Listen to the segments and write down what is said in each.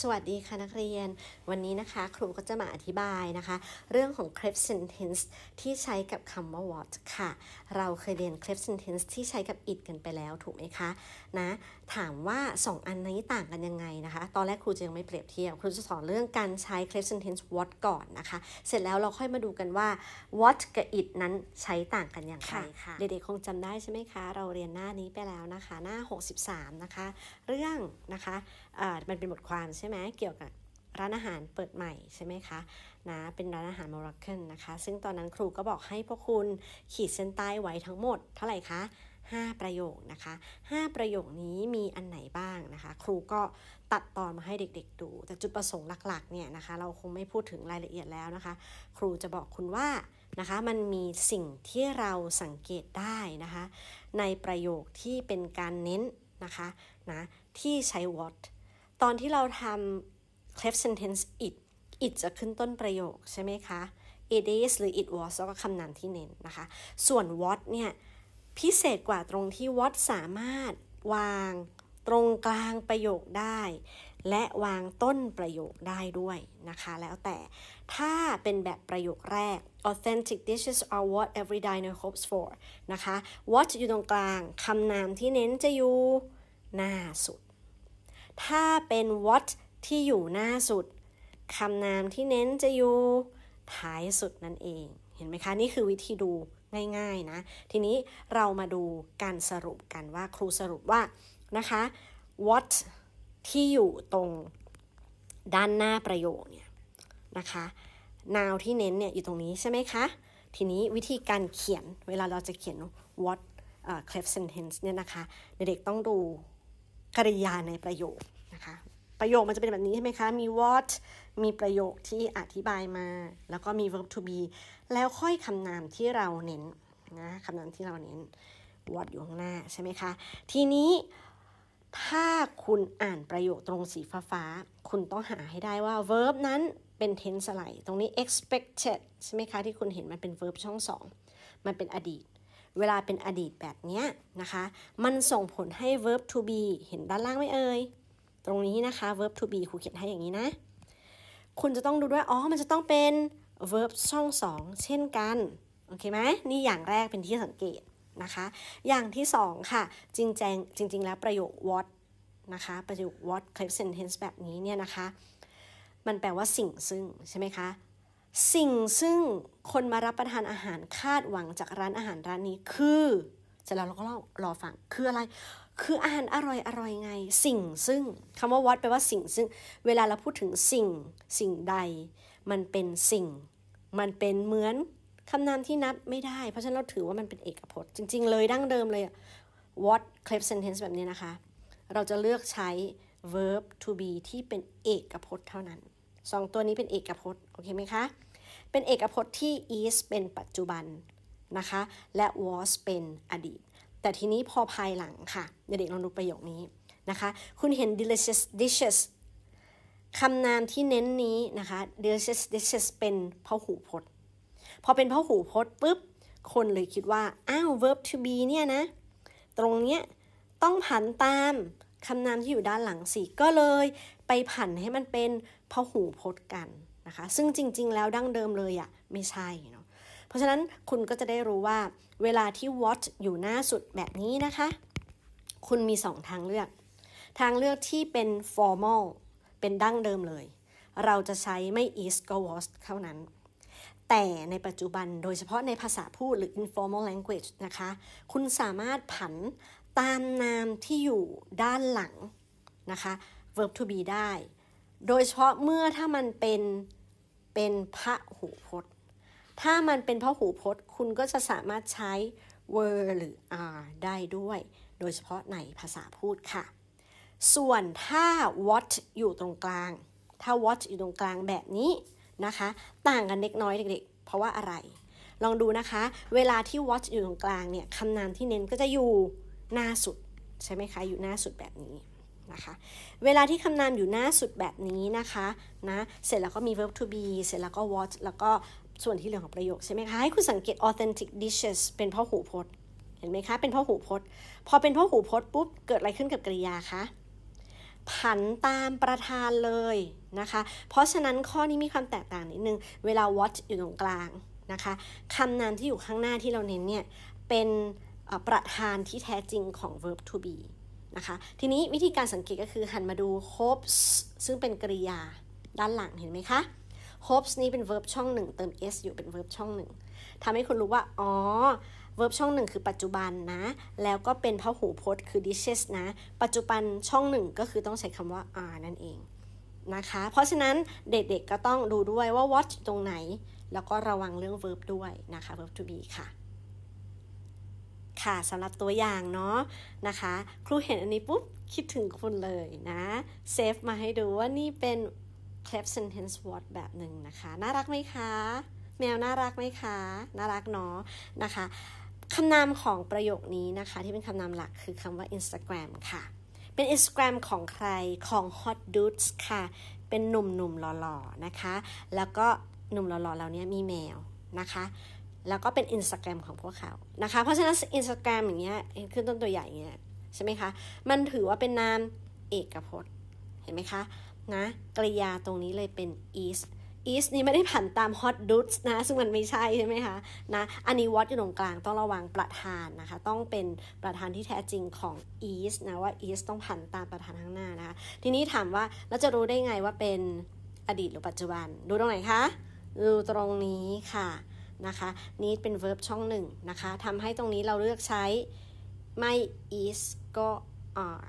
สวัสดีค่ะนักเรียนวันนี้นะคะครูก็จะมาอธิบายนะคะ เรื่องของ c l e p sentence ที่ใช้กับคำว่า what ค่ะ เราเคยเรียน c l e p sentence ที่ใช้กับ it กันไปแล้ว ถูกไหมคะนะถามว่า2อันนี้ต่างกันยังไงนะคะ ตอนแรกครูจะยังไม่เปรียบเทียบครูจะสอนเรื่องการใช้ c l e p sentence what ก่อนนะคะ เสร็จแล้วเราค่อยมาดูกันว่า what กับ it นั้นใช้ต่างกันอย่างไรค่ะเด็กๆ คงจำได้ใช่ไหมคะ เราเรียนหน้านี้ไปแล้วนะคะหน้า 63 นะคะ เรื่องนะคะมันเป็นบทความใช่ไหมเกี่ยวกับร้านอาหารเปิดใหม่ใช่ไหมคะ นะ เป็นร้านอาหารโมร็อกเกินนะคะ ซึ่งตอนนั้นครูก็บอกให้พวกคุณขีดเส้นใต้ไว้ทั้งหมดเท่าไหร่คะ 5 ประโยคนะคะ 5 ประโยคนี้มีอันไหนบ้างนะคะ ครูก็ตัดตอนมาให้เด็ก ๆ ดู แต่จุดประสงค์หลักๆเนี่ยนะคะ เราคงไม่พูดถึงรายละเอียดแล้วนะคะ ครูจะบอกคุณว่า นะคะ มันมีสิ่งที่เราสังเกตได้นะคะ ในประโยคที่เป็นการเน้นนะคะ นะ ที่ใช้ what ตอนที่เราทำ clef sentence it it จะขึ้นต้นประโยคใช่ไหมคะ it is หรือ it was แล้วก็คำนามที่เน้นนะคะ ส่วน what เนี่ย พิเศษกว่าตรงที่ what สามารถวางตรงกลางประโยคได้ และวางต้นประโยคได้ด้วยนะคะ แล้วแต่ถ้าเป็นแบบประโยคแรก authentic dishes are what every diner hopes for นะคะ what อยู่ตรงกลางคำนามที่เน้นจะอยู่ หน้าสุดถ้าเป็น what ที่อยู่หน้าสุดคำนามที่เน้นจะอยู่ท้ายสุดนั่นเอง เห็นไหมคะ นี่คือวิธีดูง่ายๆนะ ทีนี้เรามาดูการสรุปกันว่าครูสรุปว่า นะคะ what ที่อยู่ตรงด้านหน้าประโยคเนี่ยนะคะ noun ที่เน้นเนี่ยอยู่ตรงนี้ใช่ไหมคะ ทีนี้วิธีการเขียนเวลาเราจะเขียน what uh, clef sentence เนี่ยนะคะเด็กๆต้องดูกริยาในประโยคนะคะประโยคมันจะเป็นแบบนี้ใช่ไหมคะ มี what มีประโยคที่อธิบายมาแล้วก็มี verb to be แล้วค่อยคำนามที่เราเน้นนะคำนามที่เราเน้น what อยู่ข้างหน้าใช่ไหมคะทีนี้ ถ้าคุณอ่านประโยคตรงสีฟ้าฟาคุณต้องหาให้ได้ว่า verb นั้นเป็น tense อะไรตรงนี้ expected ใช่ไหมคะ ที่คุณเห็นมันเป็น verb ช่องสองมันเป็นอดีตเวลาเป็นอดีตแบบนี้นะคะ มันส่งผลให้ verb to be เห็นด้านล่างไหมเอ่ย ตรงนี้นะคะ verb to be ครูเขียนให้อย่างนี้นะ คุณจะต้องดูด้วย อ๋อ มันจะต้องเป็น verb ช่องสองเช่นกัน โอเคไหม นี่อย่างแรกเป็นที่สังเกตนะคะ อย่างที่สองค่ะ จริงแจงจริง ๆ แล้วประโยค what นะคะ ประโยค what clip sentence แบบนี้เนี่ยนะคะ มันแปลว่าสิ่งซึ่งใช่ไหมคะสิ่งซึ่งคนมารับประทานอาหารคาดหวังจากร้านอาหารร้านนี้คือเสร็จแล้วเราก็รอฟังคืออะไร คืออาหารอร่อยอร่อยไงสิ่งซึ่งคำว่าวัดแปลว่าสิ่งซึ่งเวลาเราพูดถึงสิ่ง สิ่งใด มันเป็นสิ่ง มันเป็นเหมือนคำนามที่นับไม่ได้ เพราะฉะนั้นเราถือว่ามันเป็นเอกพจน์จริงๆ เลยดั้งเดิมเลย what clef sentence แบบนี้นะคะ เราจะเลือกใช้ verb to be ที่เป็นเอกพจน์เท่านั้นสองตัวนี้เป็นเอกพจน์โอเคไหมคะ เป็นเอกพจน์ที่ is เป็นปัจจุบัน นะคะ และ was เป็นอดีต แต่ทีนี้พอภายหลังค่ะ เด็กลองดูประโยคนี้ นะคะ คุณเห็น delicious dishes คำนามที่เน้นนี้นะคะ delicious dishes เป็นพหูพจน์ พอเป็นพหูพจน์ปุ๊บ คนเลยคิดว่า อ้าว verb to be เนี่ยนะ ตรงเนี้ยต้องผันตามคำนามที่อยู่ด้านหลังสิ ก็เลยไปผันให้มันเป็นพหูพจน์กัน นะคะ ซึ่งจริงๆ แล้วดั้งเดิมเลยอะ่ะ ไม่ใช่เนาะ เพราะฉะนั้นคุณก็จะได้รู้ว่าเวลาที่ what อยู่หน้าสุดแบบนี้นะคะ คุณมี2ทางเลือก ทางเลือกที่เป็น formal เป็นดั้งเดิมเลย เราจะใช้ไม่ is ก็ was เท่านั้น แต่ในปัจจุบันโดยเฉพาะในภาษาพูดหรือ informal language นะคะ คุณสามารถผันตามนามที่อยู่ด้านหลังนะคะ verb to be ได้โดยเฉพาะเมื่อถ้ามันเป็นเป็นพระหูพจน์ ถ้ามันเป็นพระหูพจน์คุณก็จะสามารถใช้ were หรือ are ได้ด้วย โดยเฉพาะในภาษาพูดค่ะ ส่วนถ้า what อยู่ตรงกลาง ถ้า what อยู่ตรงกลางแบบนี้นะคะ ต่างกันเล็กน้อยเด็กๆ เพราะว่าอะไร ลองดูนะคะ เวลาที่ what อยู่ตรงกลางเนี่ย คำนามที่เน้นก็จะอยู่หน้าสุด ใช่ไหมคะ อยู่หน้าสุดแบบนี้นะคะเวลาที่คำนามอยู่หน้าสุดแบบนี้นะคะนะเสร็จแล้วก็มี verb to be เสร็จแล้วก็ what แล้วก็ส่วนที่เหลือของประโยค ใช่ไหมคะ ให้คุณสังเกต authentic dishes เป็นพ่อหูพจน์เห็นไหมคะ เป็นพ่อหูพจน์พอเป็นพ่อหูพจน์ปุ๊บเกิดอะไรขึ้นกับกริยาคะผันตามประธานเลยนะคะเพราะฉะนั้นข้อนี้มีความแตกต่างนิดนึง เวลา what อยู่ตรงกลางนะคะคำนามที่อยู่ข้างหน้าที่เราเน้นเนี่ยเป็นประธานที่แท้จริงของ verb to be ะคะทีนี้วิธีการสังเกตก็คือหันมาดู hopes ซึ่งเป็นกริยาด้านหลังเห็นไหมคะ hopes นี้เป็น verb ช่องหนึ่งเติม s อยู่เป็น verb ช่องหนึ่งทำให้คุณรู้ว่าอ๋อ verb ช่องหนึ่งคือปัจจุบันนะ แล้วก็เป็นพหูพจน์คือ dishes นะปัจจุบันช่องหนึ่งก็คือต้องใช้คำว่า are นั่นเองนะคะเพราะฉะนั้นเด็กๆ ก็ต้องดูด้วยว่า w a t ตรงไหน แล้วก็ระวังเรื่อง verb ด้วยนะคะ verb to be ค่ะค่ะ สำหรับตัวอย่างเนาะ นะคะ ครูเห็นอันนี้ปุ๊บ คิดถึงคุณเลยนะ เซฟมาให้ดูว่านี่เป็น c l a p sentence word แบบหนึ่งนะคะ น่ารักไหมคะ แมวน่ารักไหมคะ น่ารักเนาะนะคะ คำนามของประโยคนี้นะคะ ที่เป็นคำนามหลักคือคำว่า Instagram ค่ะ เป็น Instagram ของใครของ Hot Dudes ค่ะ เป็นหนุ่มๆหล่อๆ นะคะ แล้วก็หนุ่มหล่อๆเหล่านี้มีแมวนะคะแล้วก็เป็น Instagram ของพวกเขานะคะ เพราะฉะนั้น Instagram อย่างเงี้ยขึ้นต้นตัวใหญ่เงี้ยใช่ไหมคะ มันถือว่าเป็นนามเอกพจน์เห็นไหมคะนะกริยาตรงนี้เลยเป็น is is นี่ไม่ได้ผันตาม hot dudes นะ ซึ่งมันไม่ใช่ใช่ไหมคะนะอันนี้ what อยู่ตรงกลาง ต้องระวังประธานนะคะต้องเป็นประธานที่แท้จริงของ is นะว่า is ต้องผันตามประธานข้างหน้านะคะ ทีนี้ถามว่าเราจะรู้ได้ไงว่าเป็นอดีตหรือปัจจุบันดูตรงไหนคะดูตรงนี้ค่ะนะคะ need เป็น verb ช่องหนึ่งนะคะทำให้ตรงนี้เราเลือกใช้ไม่ is ก็ are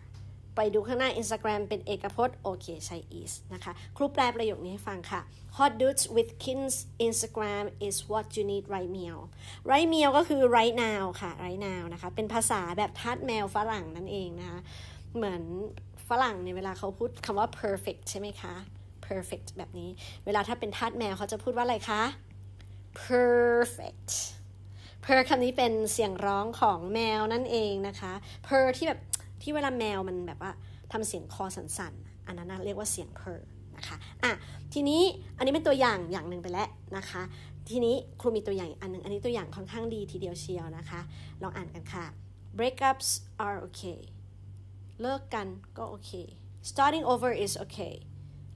ไปดูข้างหน้า Instagram เป็นเอกพจน์โอเคใช้ is นะคะครูแปลประโยคนี้ให้ฟังค่ะ Hot dudes with k i d s Instagram is what you need right now right now ก็คือ right now ค่ะ right now นะคะเป็นภาษาแบบทัดแมวฝรั่งนั่นเองนะคะเหมือนฝรั่งในเวลาเขาพูดคำว่า perfect ใช่ไหมคะ perfect แบบนี้เวลาถ้าเป็นทัดแมวเขาจะพูดว่าอะไรคะ perfect p u r คำนี้เป็นเสียงร้องของแมวนั่นเองนะคะ purr ที่แบบที่เวลาแมวมันแบบว่าทำเสียงคอสันๆอันนั้นเรียกว่าเสียง purr นะคะ อ่ะ ทีนี้อันนี้เป็นตัวอย่างอย่างหนึ่งไปแล้วนะคะ ทีนี้ครูมีตัวอย่างอันนึงอันนี้ตัวอย่างค่อนข้างดีทีเดียวเชียวนะคะ ลองอ่านกันค่ะ breakups are okay เลิกกันก็โอเค starting over is okay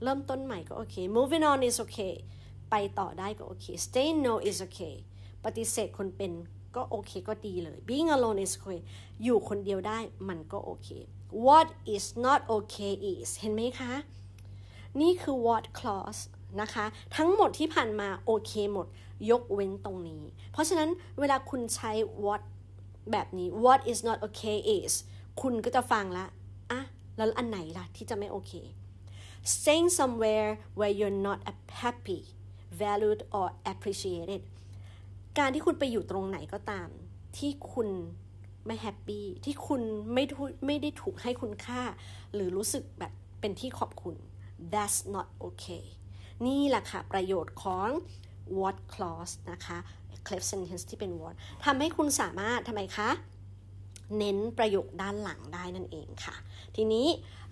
เริ่มต้นใหม่ก็โอเค moving on is okay ไปต่อได้ก็โอเค stay no is okay ปฏิเสธคนเป็นก็โอเคก็ดีเลย being alone is okay อยู่คนเดียวได้มันก็โอเค what is not okay is เห็นไหมคะ นี่คือ what clause นะคะ ทั้งหมดที่ผ่านมา โอเคหมด ยกเว้นตรงนี้ เพราะฉะนั้นเวลาคุณใช้ what แบบนี้ what is not okay is คุณก็จะฟังละอ่ะ แล้วอันไหนล่ะ ที่จะไม่โอเค staying somewhere where you're not happy valued or appreciated การที่คุณไปอยู่ตรงไหนก็ตาม ที่คุณไม่แฮปปี้ ที่คุณไม่ไม่ได้ถูกให้คุณค่า หรือรู้สึกแบบเป็นที่ขอบคุณ that's not okay นี่แหละค่ะประโยชน์ของ what clause นะคะ c l e f sentence ที่เป็น what ทำให้คุณสามารถทำไมคะเน้นประโยคด้านหลังได้นั่นเองค่ะ ทีนี้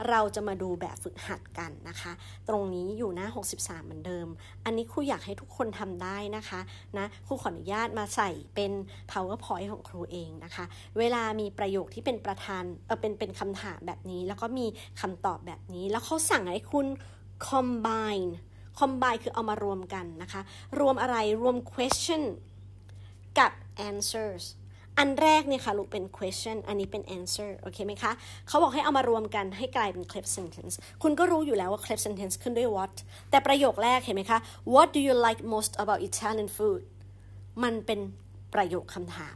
เราจะมาดูแบบฝึกหัดกันนะคะ ตรงนี้อยู่หน้า 63 เหมือนเดิม อันนี้ครูอยากให้ทุกคนทำได้นะคะนะครูขออนุญาตมาใส่เป็น powerpoint ของครูเองนะคะ เวลามีประโยคที่เป็นประธานเออเป็นเป็นคำถามแบบนี้ แล้วก็มีคำตอบแบบนี้ แล้วเขาสั่งให้คุณ combine combine คือเอามารวมกันนะคะ รวมอะไรรวม question กับ answers อันแรกเนี่ยค่ะลูกเป็น question อันนี้เป็น answer โอเคไหมคะ เขาบอกให้เอามารวมกันให้กลายเป็น clip sentence คุณก็รู้อยู่แล้วว่า clip sentence ขึ้นด้วย what แต่ประโยคแรกเห็นไหมคะ what do you like most about Italian food มันเป็นประโยคคำถาม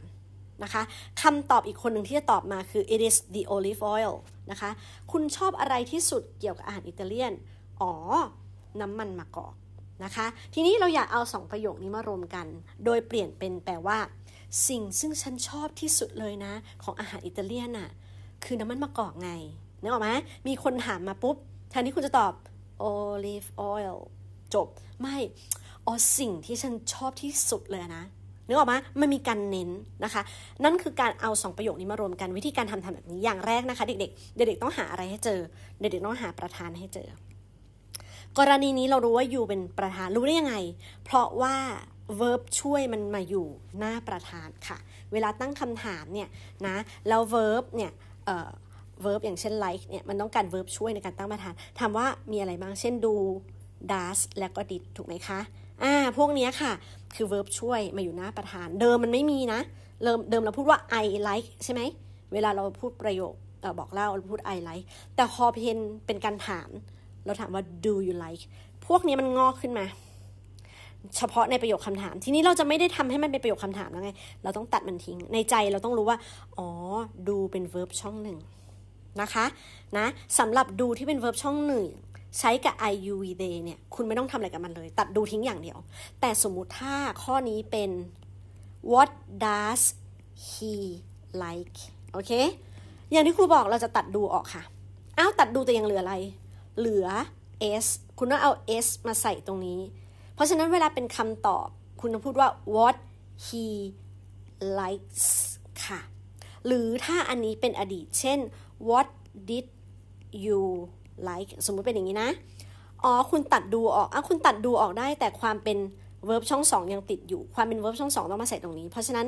นะคะคำตอบอีกคนหนึ่งที่จะตอบมาคือ it is the olive oil นะคะ คุณชอบอะไรที่สุดเกี่ยวกับอาหารอิตาเลียน อ๋อ น้ำมันมะกอกนะคะ ทีนี้เราอยากเอาสองประโยคนี้มารวมกัน โดยเปลี่ยนเป็นแปลว่าสิ่งซึ่งฉันชอบที่สุดเลยนะ ของอาหาร อิตาเลียนอะ่ะ คือน้ำมันมะกอกไงนึกออกไหมมีคน ถามมาปุ๊บแทนที่คุณจะตอบ olive oil จบไม่ อ๋อ สิ่งที่ฉันชอบที่สุดเลยนะนึกออกไหมมันมีการเน้นนะคะ นั่นคือการเอา 2 ประโยค นี้ มา รวมกันวิธีการทำทำแบบนี้อย่างแรกนะคะ เด็ก ๆ เด็กๆต้องหาอะไรให้เจอ เด็กๆต้องหาประธานให้เจอ กรณีนี้เรารู้ว่าอยู่เป็นประธานรู้ได้ยังไง เพราะว่าเวิร์บช่วยมันมาอยู่หน้าประธานค่ะ เวลาตั้งคำถามเนี่ยนะแล้วเวิร์บเนี่ยเวิร์บอย่างเช่น like เนี่ยมันต้องการเวิร์บช่วยในการตั้งประธานถามว่ามีอะไรบ้างเช่นดู does และก็ did ถูกไหมคะอ่าพวกนี้ค่ะ คือเวิร์บช่วยมาอยู่หน้าประธาน เดิมมันไม่มีนะเดิมเดิมเราพูดว่า I like ใช่ไหม เวลาเราพูดประโยคบอกเล่าเราพูด I like แต่พอเป็นเป็นการถามเราถามว่า do you like พวกนี้มันงอกขึ้นมาเฉพาะในประโยคคำถาม ทีนี้เราจะไม่ได้ทำให้มันเป็นประโยคคำถามแล้วไง เราต้องตัดมันทิ้ง ในใจเราต้องรู้ว่า อ๋อ ดูเป็น verb ช่องหนึ่งนะคะ นะสำหรับดูที่เป็น verb ช่องหนึ่ง ใช้กับ i u v d e เนี่ย คุณไม่ต้องทำอะไรกับมันเลย ตัดดูทิ้งอย่างเดียว แต่สมมุติถ้าข้อนี้เป็น what does he like โอเค อย่างที่ครูบอกเราจะตัดดูออกค่ะ อ้าว ตัดดูแต่ยังเหลืออะไร เหลือ s คุณต้องเอา s มาใส่ตรงนี้เพราะฉะนั้นเวลาเป็นคำตอบคุณต้องพูดว่า what he likes ค่ะ หรือถ้าอันนี้เป็นอดีตเช่น what did you like สมมุติเป็นอย่างนี้นะ อ๋อ คุณตัดดูออกอ่ะคุณตัดดูออกได้ แต่ความเป็น verb ช่องสองยังติดอยู่ ความเป็น verb ช่องสองต้องมาใส่ตรงนี้ เพราะฉะนั้น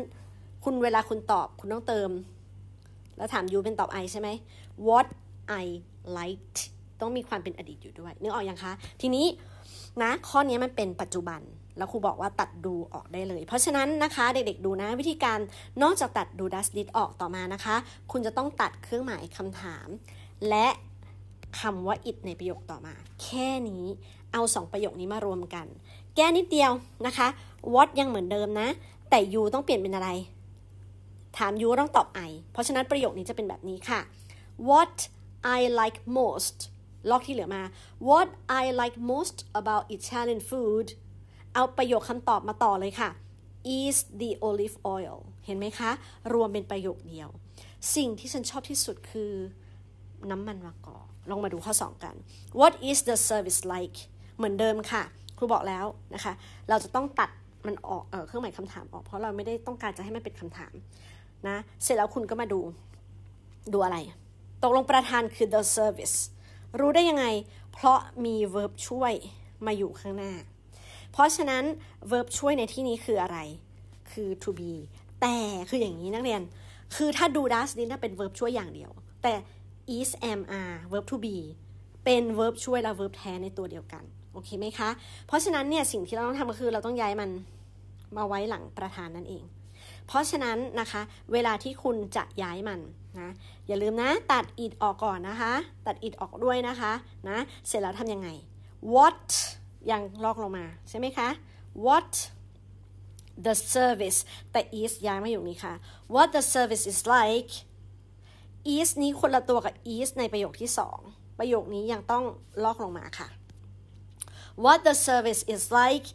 คุณเวลาคุณตอบคุณต้องเติม แล้วถาม you เป็นตอบ I ใช่ไหม what I liked ต้องมีความเป็นอดีตอยู่ด้วยนึกออกอยังคะ ทีนี้นะ ข้อนี้มันเป็นปัจจุบัน แล้วครูบอกว่าตัดดูออกได้เลย เพราะฉะนั้นนะคะเด็กๆดูนะวิธีการนอกจากตัดดูดัสดิสออกต่อมานะคะ คุณจะต้องตัดเครื่องหมายคำถาม และคำว่า it ในประโยคต่อมา แค่นี้เอาสองประโยคนี้มารวมกัน แก้นิดเดียวนะคะ what ยังเหมือนเดิมนะ แต่ you ต้องเปลี่ยนเป็นอะไร ถาม you ต้องตอบ I เพราะฉะนั้นประโยคนี้จะเป็นแบบนี้ค่ะ what I like most ล็อกที่เหลือมา what I like most about Italian food เอาประโยคคำตอบมาต่อเลยค่ะ is the olive oil เห็นไหมคะ รวมเป็นประโยคเดียว สิ่งที่ฉันชอบที่สุดคือน้ำมันมะกอก ลองมาดูข้อ 2 กัน what is the service like เหมือนเดิมค่ะ ครูบอกแล้วนะคะเราจะต้องตัดมันออกเออเครื่องหมายคำถามออกเพราะเราไม่ได้ต้องการจะให้มันเป็นคำถามนะ เสร็จแล้วคุณก็มาดู ดูอะไร ตกลงประธานคือ the service รู้ได้ยังไง เพราะมี verb ช่วยมาอยู่ข้างหน้า เพราะฉะนั้น verb ช่วยในที่นี้คืออะไร คือ to be แต่คืออย่างนี้นักเรียน คือถ้าดู does นี่น่าเป็น verb ช่วยอย่างเดียว แต่ is am are verb to be เป็น verb ช่วยและ verb แทนในตัวเดียวกัน โอเคไหมคะ เพราะฉะนั้นเนี่ยสิ่งที่เราต้องทำก็คือเราต้องย้ายมันมาไว้หลังประธานนั่นเอง เพราะฉะนั้นนะคะ เวลาที่คุณจะย้ายมันนะอย่าลืมนะตัดอิดออกก่อนนะคะตัดอิดออกด้วยนะคะนะเสร็จแล้วทำยังไง what ยังลอกลงมา ใช่ไหมคะ what the service แต่ is ย้ายมาอยู่นี้ค่ะ what the service is like is นี้คนละตัวกับ is ในประโยคที่ 2 ประโยคนี้ยังต้องลอกลงมาค่ะ what the service is like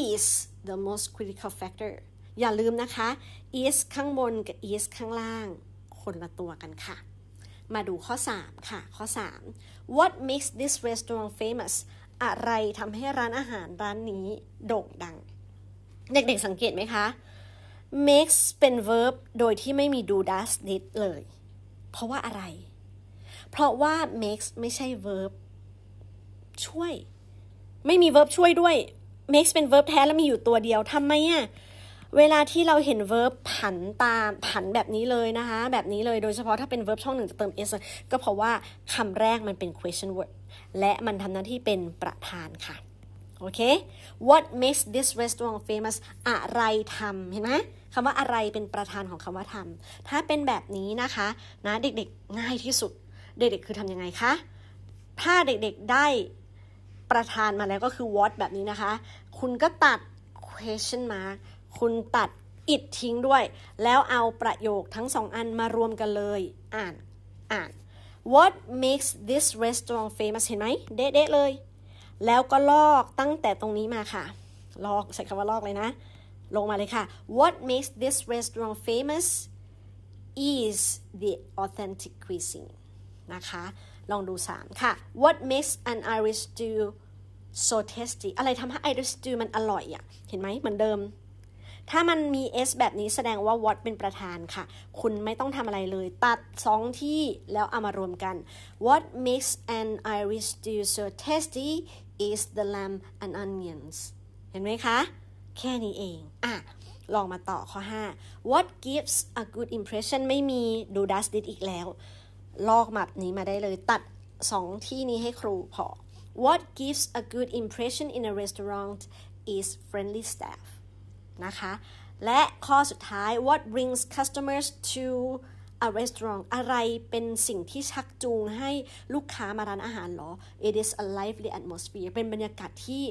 is the most critical factor อย่าลืมนะคะ is ข้างบนกับ is ข้างล่างคนละตัวกันค่ะ มาดูข้อ 3 ค่ะ ข้อ 3 what makes this restaurant famous อะไรทำให้ร้านอาหารร้านนี้โด่งดัง เด็กๆสังเกตไหมคะ makes เป็น verb โดยที่ไม่มี do does did เลย เพราะว่าอะไร เพราะว่า makes ไม่ใช่ verb ช่วย ไม่มี verb ช่วยด้วย makes เป็น verb แท้แล้วมีอยู่ตัวเดียว ทำไมอะ่ะเวลาที่เราเห็น verb ผันตามผันแบบนี้เลยนะคะ แบบนี้เลยโดยเฉพาะถ้าเป็น verb ช่องหนึ่งจะเติม s ก็เพราะว่าคำแรกมันเป็น question word และมันทำหน้าที่เป็นประธานค่ะโอเค what makes this restaurant famous อะไรทำเห็นไหมคำว่าอะไรเป็นประธานของคำว่าทำถ้าเป็นแบบนี้นะคะ นะ เด็กๆง่ายที่สุด เด็กๆคือทำยังไงคะ ถ้าเด็กๆได้ประธานมาแล้วก็คือ what แบบนี้นะคะ คุณก็ตัด question mark คุณตัด อิดทิ้งด้วย แล้วเอาประโยคทั้งสองอันมารวมกันเลย อ่าน อ่าน what makes this restaurant famous เห็นไหม เด๊ะเลย แล้วก็ลอกตั้งแต่ตรงนี้มาค่ะ ลอก ใช้คำว่าลอกเลยนะ ลงมาเลยค่ะ what makes this restaurant famous is the authentic cuisine นะคะ ลองดู 3 ค่ะ what makes an Irish stew so tasty อะไรทำให้ Irish stew มันอร่อยอะ่ะ เห็นไหมเหมือนเดิมถ้ามันมี S แบบนี้แสดงว่า what เป็นประธานค่ะ คุณไม่ต้องทำอะไรเลย ตัด 2 ที่แล้วเอามารวมกัน what makes an Irish stew so tasty is the lamb and onions เห็นไหมคะ แค่นี้เองอ่ะลองมาต่อข้อ 5 what gives a good impression ไม่มีดู o e s ดิ t อีกแล้ว ลอกมบบนี้มาได้เลยตัด 2 ที่นี้ให้ครูพอ what gives a good impression in a restaurant is friendly staff นะคะ และข้อสุดท้าย what brings customers to a restaurant อะไรเป็นสิ่งที่ชักจูงให้ลูกค้ามาร้านอาหารหรอ it is a lively atmosphere เป็นบรรยากาศที่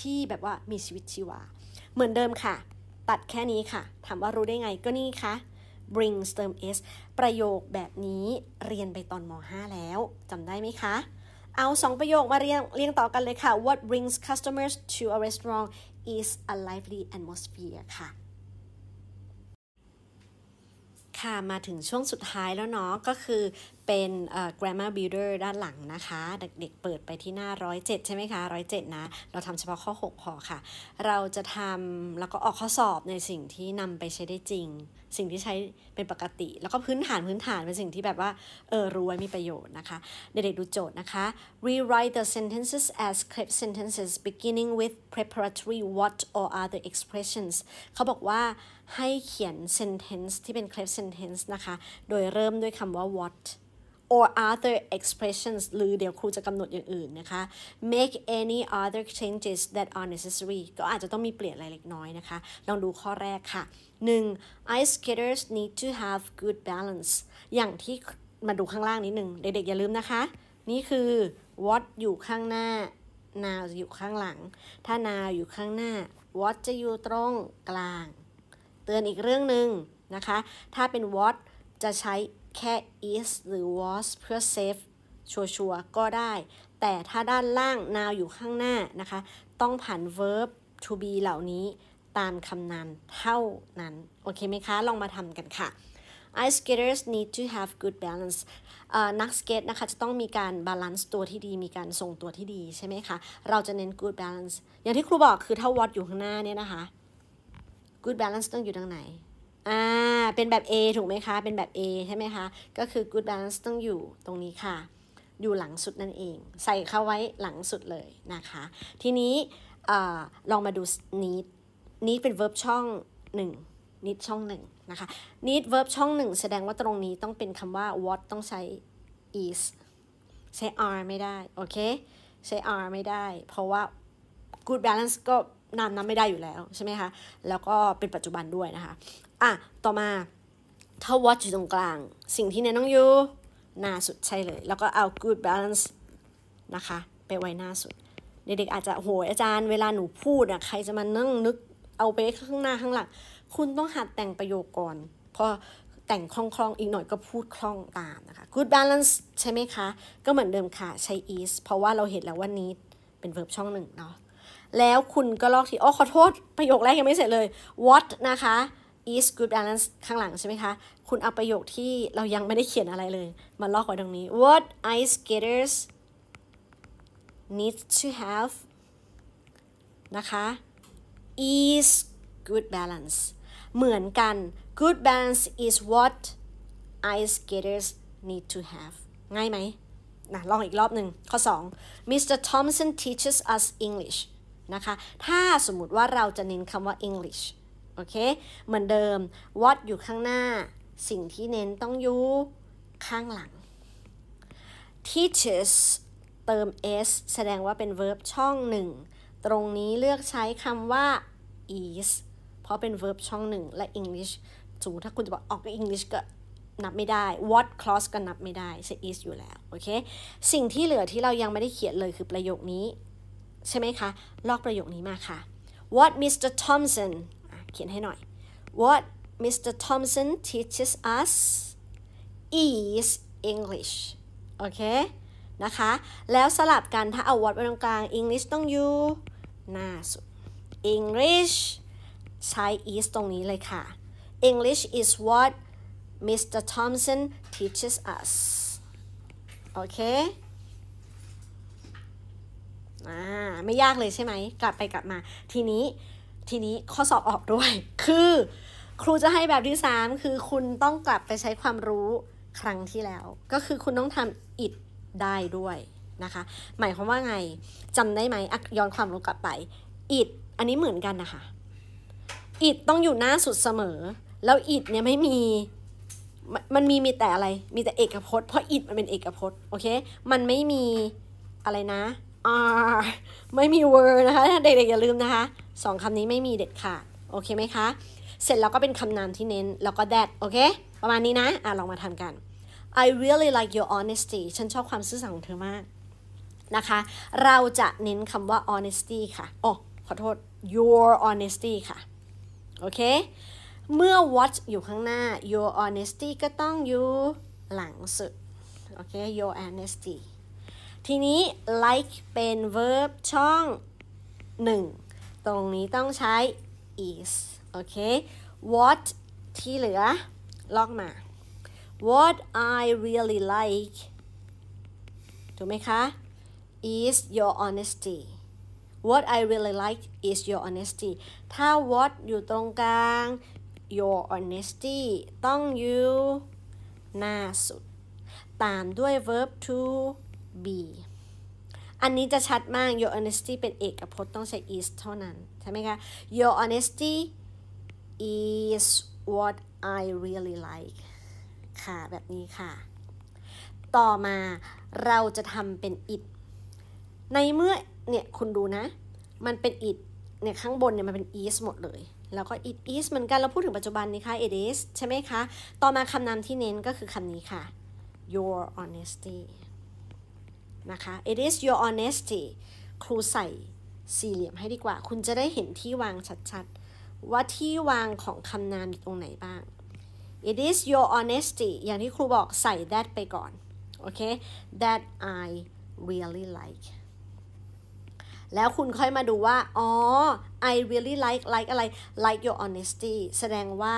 ที่แบบว่ามีชีวิตชีวา เหมือนเดิมค่ะ ตัดแค่นี้ค่ะ ถามว่ารู้ได้ไงก็นี่ค่ะ brings เติม s ประโยคแบบนี้เรียนไปตอนม .5 แล้วจำได้ไหมคะ เอาสองประโยคมาเรียงเรียงต่อกันเลยค่ะ what brings customers to a restaurant is a lively atmosphere ค่ะ ค่ะ มาถึงช่วงสุดท้ายแล้วเนาะ ก็คือเป็น grammar builder ด้านหลังนะคะ เด็กๆ เปิดไปที่หน้า 107 ใช่ไหมคะ 107 นะ เราทำเฉพาะข้อ6พอค่ะ เราจะทำแล้วก็ออกข้อสอบในสิ่งที่นำไปใช้ได้จริง สิ่งที่ใช้เป็นปกติ แล้วก็พื้นฐานพื้นฐานเป็นสิ่งที่แบบว่า เออรู้ไว้มีประโยชน์นะคะ เด็กๆ ดูโจทย์นะคะ rewrite the sentences as clip sentences beginning with preparatory what or other expressions เขาบอกว่าให้เขียน sentence ที่เป็น clip sentence นะคะ โดยเริ่มด้วยคำว่า what or other expressions หรือเดี๋ยวครูจะกำหนดอย่างอื่นนะคะ make any other changes that are necessary ก็อาจจะต้องมีเปลี่ยนอะไรเล็กน้อยนะคะ ลองดูข้อแรกค่ะ 1. ice skaters need to have good balance อย่างที่มาดูข้างล่างนิดหนึ่ง เด็กๆอย่าลืมนะคะ นี่คือ what อยู่ข้างหน้า now อยู่ข้างหลัง ถ้า now อยู่ข้างหน้า what จะอยู่ตรงกลาง เตือนอีกเรื่องหนึ่งนะคะ ถ้าเป็น what จะใช้แค่ is หรือ was เพื่อ save ชัวร์ก็ได้ แต่ถ้าด้านล่าง now อยู่ข้างหน้านะคะ ต้องผ่าน verb to be เหล่านี้ ตามคำนัมนเท่านั้น โอเคไหมคะ ลองมาทำกันค่ะ Ice skaters need to have good balance นักสเก็ตนะคะ จะต้องมีการบาลานซ์ตัวที่ดี มีการทรงตัวที่ดี ใช่ไหมคะ เราจะเน้น good balance อย่างที่ครูบอกคือถ้าวอดอยู่ข้างหน้าเนี่ยนะคะ good balance ต้องอยู่ทางไหนอ่า เป็นแบบ A ถูกไหมคะ เป็นแบบ A ใช่ไหมคะ ก็คือ good balance ต้องอยู่ตรงนี้ค่ะ อยู่หลังสุดนั่นเอง ใส่เข้าไว้หลังสุดเลยนะคะ ทีนี้อลองมาดู need need เป็น verb ช่อง1 need ช่อง1นะคะ need verb ช่อง1 แสดงว่าตรงนี้ต้องเป็นคำว่า what ต้องใช้ is ใช้ are ไม่ได้ โอเค ใช้ are ไม่ได้ เพราะว่า good balance ก็นานนับไม่ได้อยู่แล้วใช่ไหมคะ แล้วก็เป็นปัจจุบันด้วยนะคะ่ะต่อมา ถ้าวัดอยู่ตรงกลาง สิ่งที่เนนต้องอยู่หน้าสุดใช่เลย แล้วก็เอา good balance นะคะ ไปไว้หน้าสุด เด็กๆอาจจะโหยอาจารย์เวลาหนูพูดอะใครจะมานั่งนึกเอาไปข้างหน้าข้างหลังคุณต้องหัดแต่งประโยคก่อนพอแต่งคล่อง ๆ อีกหน่อยก็พูดคล่องตามนะคะ good balance ใช่ไหมคะ ก็เหมือนเดิมค่ะใช้ is เพราะว่าเราเห็นแล้วว่า need เป็น verb ช่องหนึ่งเนาะแล้วคุณก็ลอกที่อ๋อขอโทษ ประโยคแรกยังไม่เสร็จเลย what นะคะ is good balance ข้างหลังใช่ไหมคะ คุณเอาประโยคที่เรายังไม่ได้เขียนอะไรเลย มาลอกไว้ตรงนี้ what ice skaters need to have นะคะ is good balance เหมือนกัน good balance is what ice skaters need to have ง่ายไหมนะลองอีกรอบหนึ่งข้อ2 Mr. Thompson teaches us English นะคะ ถ้าสมมติว่าเราจะเน้นคำว่า English โอเค เหมือนเดิม what อยู่ข้างหน้า สิ่งที่เน้นต้องอยู่ข้างหลัง teaches เติม s แสดงว่าเป็น verb ช่องหนึ่ง ตรงนี้เลือกใช้คำว่า is เพราะเป็น verb ช่องหนึ่งและ English สูถ้าคุณจะบอกออก English ก็นับไม่ได้ what clause ก็นับไม่ได้ใช้ is อยู่แล้ว โอเค สิ่งที่เหลือที่เรายังไม่ได้เขียนเลยคือประโยคนี้ ใช่ไหมคะ ลอกประโยคนี้มาค่ะ what Mr Thompson เขียนให้หน่อย What Mr. Thompson teaches us is English โอเค นะคะ แล้วสลับกัน ถ้าเอา what ไว้ตรงกลาง English ต้องอยู่หน้าสุด English ใช้ is ตรงนี้เลยค่ะ English is what Mr. Thompson teaches us โอเคอ่าไม่ยากเลยใช่ไหม กลับไปกลับมา ทีนี้ทีนี้ข้อสอบออกด้วย คือ ครูจะให้แบบที่ 3 คือคุณต้องกลับไปใช้ความรู้ครั้งที่แล้ว ก็คือคุณต้องทำอิดได้ด้วยนะคะ หมายความว่าไงจำได้ไหมย้อนความรู้กลับไปอิดอันนี้เหมือนกันนะคะอิดต้องอยู่หน้าสุดเสมอ แล้วอิดเนี่ยไม่มี มันมีมีแต่อะไร มีแต่เอกพจน์เพราะอิดมันเป็นเอกพจน์ โอเค มันไม่มีอะไรนะ are ไม่มี were นะคะเด็กๆ อย่าลืมนะคะสองคำนี้ไม่มีเด็ดขาด โอเคไหมคะ เสร็จแล้วก็เป็นคำนามที่เน้น แล้วก็ that โอเค ประมาณนี้นะ อ่ะลองมาทำกัน I really like your honesty ฉันชอบความซื่อสัตย์ของเธอมาก นะคะ เราจะเน้นคำว่า honesty ค่ะโอ้ขอโทษ your honesty ค่ะ โอเค เมื่อ what อยู่ข้างหน้า your honesty ก็ต้องอยู่หลังสุด โอเค your honesty ทีนี้ like เป็น verb ช่อง1 ตรงนี้ต้องใช้ is โอเค what ที่เหลือ ลอกมา what I really like ถูกไหมคะ is your honesty what I really like is your honesty ถ้า what อยู่ตรงกลาง your honesty ต้องอยู่หน้าสุด ตามด้วย verb to B อันนี้จะชัดมาก your honesty เป็นเอกพจน์ต้องใช้ is เท่านั้น ใช่ไหมคะ your honesty is what I really like ค่ะแบบนี้ค่ะ ต่อมาเราจะทำเป็น it ในเมื่อเนี่ยคุณดูนะ มันเป็น it เนี่ยข้างบนเนี่ยมันเป็น is หมดเลย แล้วก็ it is เหมือนกันเราพูดถึงปัจจุบันนี้ค่ะ it is ใช่ไหมคะ ต่อมาคำนามที่เน้นก็คือคำนี้ค่ะ your honesty นะคะ it is your honesty ครูใส่สี่เหลี่ยมให้ดีกว่า คุณจะได้เห็นที่วางชัดๆว่าที่วางของคำนามอยู่ตรงไหนบ้าง it is your honesty อย่างที่ครูบอกใส่ that ไปก่อนโอเค that I really like แล้วคุณค่อยมาดูว่า อ๋อ I really like like อะไร like your honesty แสดงว่า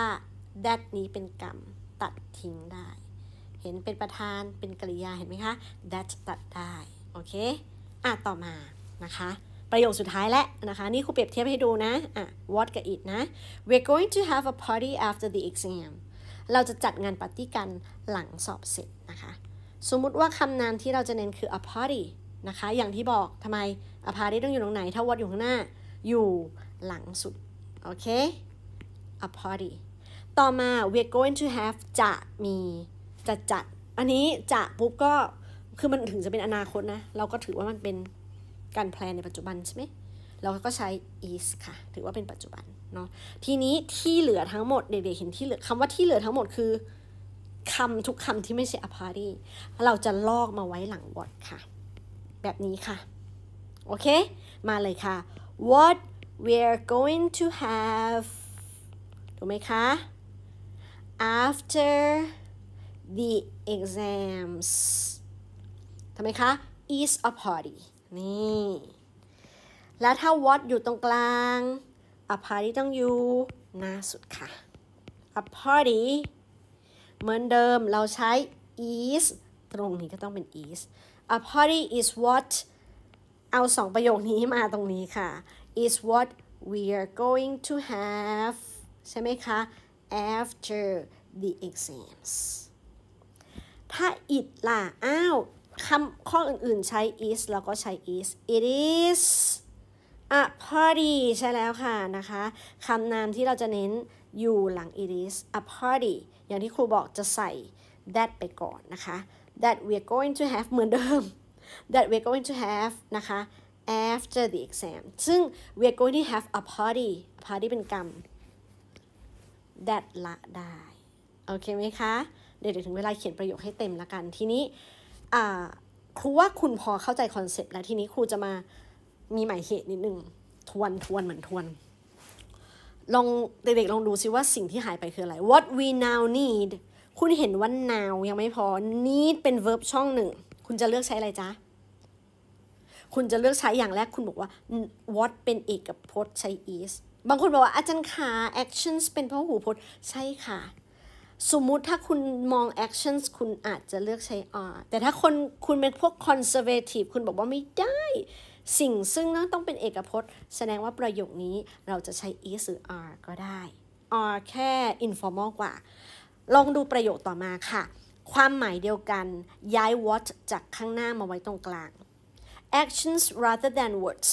that นี้เป็นกรรมตัดทิ้งได้เห็นเป็นประธานเป็นกริยา เห็นไหมคะ that ตัดได้ โอเคอ่ะต่อมา นะคะ ประโยคสุดท้ายแล้วนะคะ นี่ครูเปรียบเทียบให้ดูนะอ่ะ what กับ it นะ we're going to have a party after the exam เราจะจัดงานปาร์ตี้กันหลังสอบเสร็จนะคะ สมมุติว่าคำนามที่เราจะเน้นคือ a party นะคะ อย่างที่บอกทำไม a party ต้องอยู่ตรงไหน ถ้า what อยู่ข้างหน้า อยู่หลังสุด โอเค a party ต่อมา we're going to have จะมีจะจัด อันนี้จะปุ๊บก็ คือมันถึงจะเป็นอนาคตนะ เราก็ถือว่ามันเป็นการแพลน ในปัจจุบัน ใช่ไหม เราก็ใช้ is ค่ะ ถือว่าเป็นปัจจุบันเนาะ ทีนี้ที่เหลือทั้งหมด เด็กๆเห็นที่เหลือ คำว่าที่เหลือทั้งหมดคือคำทุกคำที่ไม่ใช่ a party เราจะลอกมาไว้หลังบ h a ค่ะ แบบนี้ค่ะ โอเค มาเลยค่ะ what we're going to have ถูกไหมคะ after the exams ทำไมคะ is a party นี่ แล้วถ้า what อยู่ตรงกลาง a party ต้องอยู่ หน้าสุดค่ะ a party เหมือนเดิมเราใช้ is ตรงนี้ก็ต้องเป็น is a party is what เอาสองประโยคนี้มาตรงนี้ค่ะ is what we are going to have ใช่ไหมคะ after the exams ถ้า it ล่ะอ้าว คำข้ออื่นๆใช้ is แล้วก็ใช้ is it is a party ใช่แล้วค่ะนะคะ คำนามที่เราจะเน้น อยู่หลัง it is a party อย่างที่ครูบอกจะใส่ that ไปก่อนนะคะ that we're going to have เหมือนเดิม that we're going to have นะคะ after the exam ซึ่ง we're going to have a party party เป็นกรรม that ละได้ โอเคไหมคะเดี๋ยวถึงเวลาเขียนประโยคให้เต็มละกัน ทีนี้ครูว่าคุณพอเข้าใจคอนเซปต์แล้ว ทีนี้ครูจะมามีหมายเหตุนิดนึง ทวนทวนเหมือนทวน ลอง เด็กๆ ลองดูซิว่าสิ่งที่หายไปคืออะไร what we now need คุณเห็นว่า now ยังไม่พอ need เป็น verb ช่องหนึ่ง คุณจะเลือกใช้อะไรจ๊ะ คุณจะเลือกใช้อย่างแรก คุณบอกว่า what เป็นเอกพจน์ใช้ is บางคนบอกว่าอาจารย์ขา actions เป็นพหูพจน์ใช่ค่ะสมมุติถ้าคุณมอง actions คุณอาจจะเลือกใช้ R แต่ถ้าคนคุณเป็นพวก conservative คุณบอกว่าไม่ได้ สิ่งซึ่งต้องเป็นเอกพจน์ แสดงว่าประโยคนี้เราจะใช้ is หรือ are ก็ได้ are แค่ informal กว่า ลองดูประโยคต่อมาค่ะ ความหมายเดียวกัน ย้าย what จากข้างหน้ามาไว้ตรงกลาง actions rather than words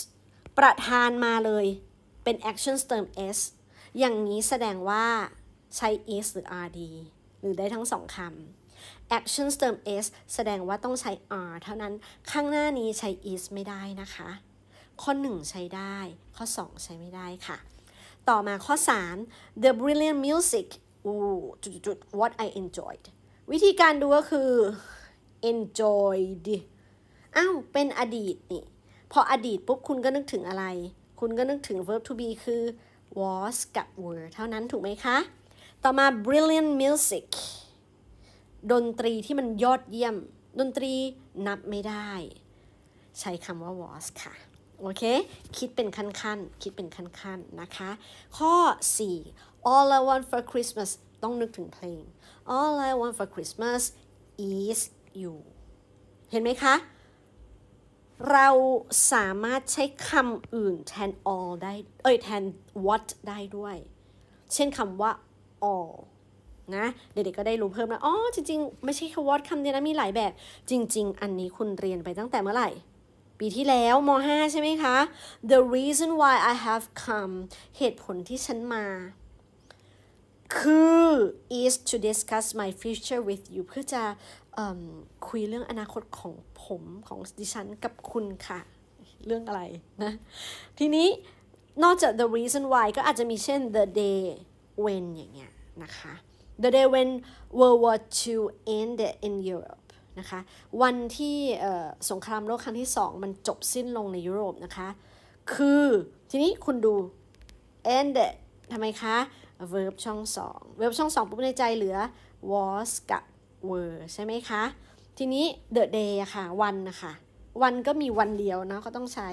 ประธานมาเลย เป็น actions เติม s อย่างนี้แสดงว่าใช้ is หรือ rd หรือได้ทั้งสองคำ action เติม s แสดงว่าต้องใช้ r เท่านั้น ข้างหน้านี้ใช้ is ไม่ได้นะคะ ข้อ 1 ใช้ได้ ข้อ 2 ใช้ไม่ได้ค่ะ ต่อมาข้อ 3 the brilliant music ooh, what I enjoyed วิธีการดูก็คือ enjoyed อ้าว เป็นอดีตนี่ พออดีตปุ๊บ คุณก็นึกถึงอะไร คุณก็นึกถึง verb to be คือ was กับ were เท่านั้นถูกไหมคะต่อมา brilliant music ดนตรีที่มันยอดเยี่ยม ดนตรีนับไม่ได้ ใช้คำว่า was ค่ะ โอเค คิดเป็นขั้นๆ คิดเป็นขั้นๆ นะคะ ข้อ 4 all I want for Christmas ต้องนึกถึงเพลง all I want for Christmas is you เห็นไหมคะ เราสามารถใช้คำอื่นแทน all ได้ เอ้ย แทน what ได้ด้วย เช่นคำว่า all นะ เด็กๆก็ได้รู้เพิ่มแล้ว อ๋อ จริง ๆ ไม่ใช่แค่วอตคำเดียวนะ มีหลายแบบ จริงๆ อันนี้คุณเรียนไปตั้งแต่เมื่อไหร่ ปีที่แล้วม .5 ใช่ไหมคะ the reason why I have come เหตุผลที่ฉันมา คือ is to discuss my future with you เพื่อจะอคุยเรื่องอนาคตของผมของดิฉัน กับคุณค่ะ เรื่องอะไรนะ ทีนี้นอกจาก the reason why ก็อาจจะมีเช่น the day when อย่างเงี้ยนะคะ the day when World War II ended in Europe นะคะวันที่สงครามโลกครั้งที่สองมันจบสิ้นลงในยุโรปนะคะ คือ ทีนี้คุณดู end ทำไมคะ verb ช่องสอง verb ช่องสองปุ๊บในใจเหลือ was กับ were ใช่ไหมคะ ทีนี้ the day อะค่ะวันนะคะวันก็มีวันเดียวเนาะก็ต้องใช้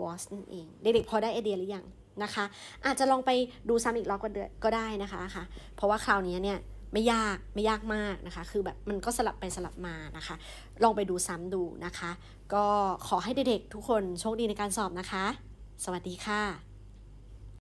was นั่นเอง เด็กๆพอได้ไอเดียหรือยังนะคะอาจจะลองไปดูซ้ำอีกรอบก็ได้นะคะค่ะเพราะว่าคราวนี้เนี่ยไม่ยากไม่ยากมากนะคะ คือแบบมันก็สลับไปสลับมานะคะ ลองไปดูซ้ำดูนะคะ ก็ขอให้เด็กๆทุกคนโชคดีในการสอบนะคะ สวัสดีค่ะ